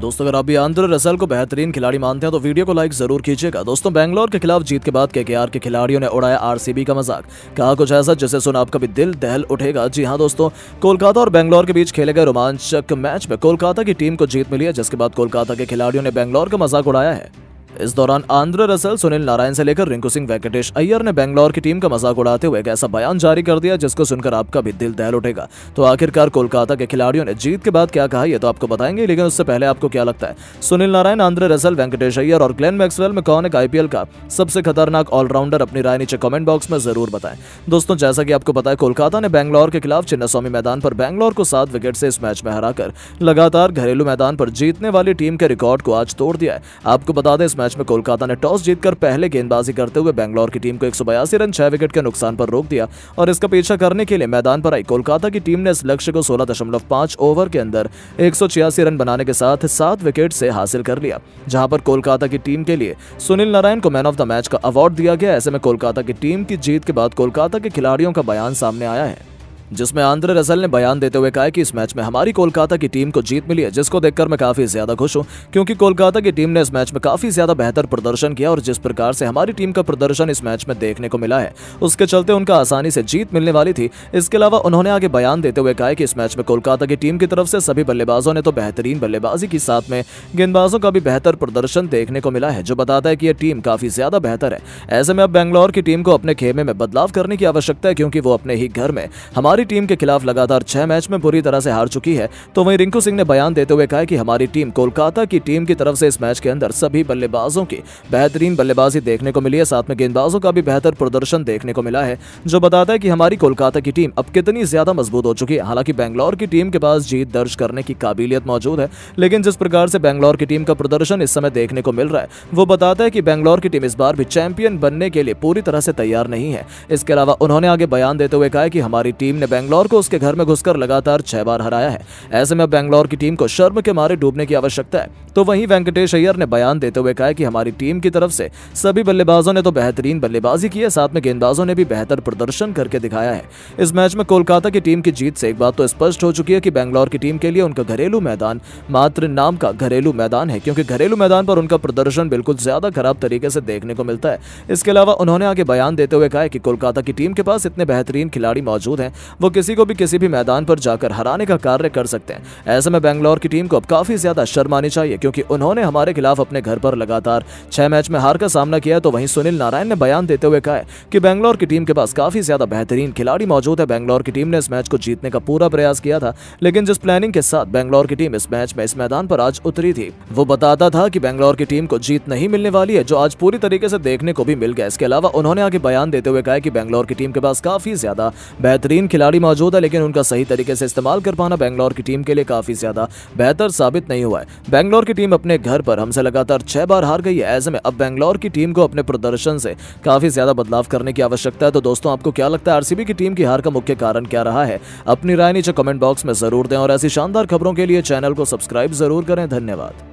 दोस्तों अगर आप भी आंद्र रसल को बेहतरीन खिलाड़ी मानते हैं तो वीडियो को लाइक जरूर कीजिएगा दोस्तों बैंगलोर के खिलाफ जीत के बाद के के खिलाड़ियों ने उड़ाया आरसीबी का मजाक कहा कुछ ऐसा जिसे सुन आपका भी दिल दहल उठेगा जी हाँ दोस्तों कोलकाता और बैंगलोर के बीच खेले गए रोमांचक मैच में कोलकाता की टीम को जीत मिली है जिसके बाद कोलकाता के खिलाड़ियों ने बैंगलोर का मजाक उड़ाया है इस दौरान आंध्र रसल सुनील नारायण से लेकर रिंकू सिंह वेंकटेश अय्यर ने बैंगलोर की टीम का मजाक उड़ाते हुए एक ऐसा बयान जारी कर दिया जिसको सुनकर आपका भी दिल दहल उठेगा तो आखिरकार कोलकाता के खिलाड़ियों ने जीत के बाद क्या कहा यह तो आपको बताएंगे लेकिन उससे पहले आपको क्या लगता है Sunil Narine Andre Russell Venkatesh Iyer और ग्लेन मैक्सवेल में कौन एक आईपीएल का सबसे खतरनाक ऑलराउंडर अपनी राय नीचे कमेंट बॉक्स में जरूर बताएं दोस्तों जैसा कि आपको पता है कोलकाता ने बैंगलोर के खिलाफ चिन्नास्वामी मैदान पर बैंगलोर को सात विकेट से इस मैच में हराकर लगातार घरेलू मैदान पर जीतने वाली टीम के रिकॉर्ड को आज तोड़ दिया है आपको बता दें इस मैच में कोलकाता ने टॉस जीतकर पहले गेंदबाजी करते हुए बैंगलोर की टीम को एक रन छह विकेट के नुकसान पर रोक दिया और इसका पीछा करने के लिए मैदान पर आई कोलकाता की टीम ने इस लक्ष्य को सोलह ओवर के अंदर एक रन बनाने के साथ सात विकेट से हासिल कर लिया जहां पर कोलकाता की टीम के लिए सुनील नारायण को मैन ऑफ द मैच का अवार्ड दिया गया ऐसे में कोलकाता की टीम की जीत के बाद कोलकाता के खिलाड़ियों का बयान सामने आया है जिसमें आंद्रे रसल ने बयान देते हुए कहा कि इस मैच में हमारी कोलकाता की टीम को जीत मिली है जिसको देखकर मैं काफी ज्यादा खुश हूँ क्योंकि कोलकाता की टीम ने इस मैच में काफी ज्यादा बेहतर प्रदर्शन किया और जिस प्रकार से हमारी टीम का प्रदर्शन इस मैच में देखने को मिला है उसके चलते उनका आसानी से जीत मिलने वाली थी इसके अलावा उन्होंने आगे बयान देते हुए कहा कि इस मैच में कोलकाता की टीम की तरफ से सभी बल्लेबाजों ने तो बेहतरीन बल्लेबाजी के साथ में गेंदबाजों का भी बेहतर प्रदर्शन देखने को मिला है जो बताता है कि यह टीम काफी ज्यादा बेहतर है ऐसे में अब बेंगलोर की टीम को अपने खेमे में बदलाव करने की आवश्यकता है क्योंकि वो अपने ही घर में हमारे हमारी टीम के खिलाफ लगातार छह मैच में बुरी तरह से हार चुकी है तो वहीं रिंकू सिंह ने बयान देते हुए कहा कि हमारी टीम कोलकाता की टीम की तरफ से इस मैच के अंदर सभी बल्लेबाजों की बेहतरीन बल्लेबाजी देखने को मिली है साथ में गेंदबाजों का भी बेहतर प्रदर्शन देखने को मिला है जो बताता है कि हमारी कोलकाता की टीम अब कितनी ज्यादा मजबूत हो चुकी है हालांकि बैंगलोर की टीम के पास जीत दर्ज करने की काबिलियत मौजूद है लेकिन जिस प्रकार से बैंगलोर की टीम का प्रदर्शन इस समय देखने को मिल रहा है वो बताता है कि बैंगलोर की टीम इस बार भी चैंपियन बनने के लिए पूरी तरह से तैयार नहीं है इसके अलावा उन्होंने आगे बयान देते हुए कहा कि हमारी टीम ने ने बैंगलोर को उसके घर में घुसकर लगातार छह बार हराया है ऐसे में बैंगलोर की टीम को शर्म के मारे डूबने की आवश्यकता है तो वहीं वेंकटेश अय्यर ने बयान देते हुए कहा कि हमारी टीम की तरफ से सभी बल्लेबाजों ने तो बेहतरीन बल्लेबाजी की है साथ में गेंदबाजों ने भी बेहतर प्रदर्शन करके दिखाया है इस मैच में कोलकाता की टीम की जीत से एक बात तो स्पष्ट हो चुकी है कि बैंगलोर की टीम के लिए उनका घरेलू मैदान मात्र नाम का घरेलू मैदान है क्योंकि घरेलू मैदान पर उनका प्रदर्शन बिल्कुल ज्यादा खराब तरीके से देखने को मिलता है इसके अलावा उन्होंने आगे बयान देते हुए कहा कि कोलकाता की टीम के पास इतने बेहतरीन खिलाड़ी मौजूद हैं वो किसी को भी किसी भी मैदान पर जाकर हराने का कार्य कर सकते हैं ऐसे में बैंगलोर की टीम को अब काफी ज्यादा शर्मानी चाहिए क्योंकि उन्होंने हमारे खिलाफ अपने घर पर लगातार छह मैच में हार का सामना किया तो वहीं सुनील नारायण ने बयान देते हुए कहा कि बैंगलोर की टीम के पास काफी ज्यादा बेहतरीन खिलाड़ी मौजूद है बैंगलोर की टीम ने इस मैच को जीतने का पूरा प्रयास किया था लेकिन जिस प्लानिंग के साथ बैंगलोर की टीम इस मैच में इस मैदान पर आज उतरी थी वो बताता था की बैंगलोर की टीम को जीत नहीं मिलने वाली है जो आज पूरी तरीके से देखने को भी मिल गया इसके अलावा उन्होंने आगे बयान देते हुए कहा कि बैंगलोर की टीम के पास काफी ज्यादा बेहतरीन खिलाड़ी खिलाड़ी मौजूद है लेकिन उनका सही तरीके से इस्तेमाल कर पाना बैंगलोर की टीम के लिए काफ़ी ज़्यादा बेहतर साबित नहीं हुआ है बैंगलोर की टीम अपने घर पर हमसे लगातार छह बार हार गई है ऐसे में अब बैंगलोर की टीम को अपने प्रदर्शन से काफ़ी ज़्यादा बदलाव करने की आवश्यकता है तो दोस्तों आपको क्या लगता है आरसीबी की टीम की हार का मुख्य कारण क्या रहा है अपनी राय नीचे कमेंट बॉक्स में ज़रूर दें और ऐसी शानदार खबरों के लिए चैनल को सब्सक्राइब ज़रूर करें धन्यवाद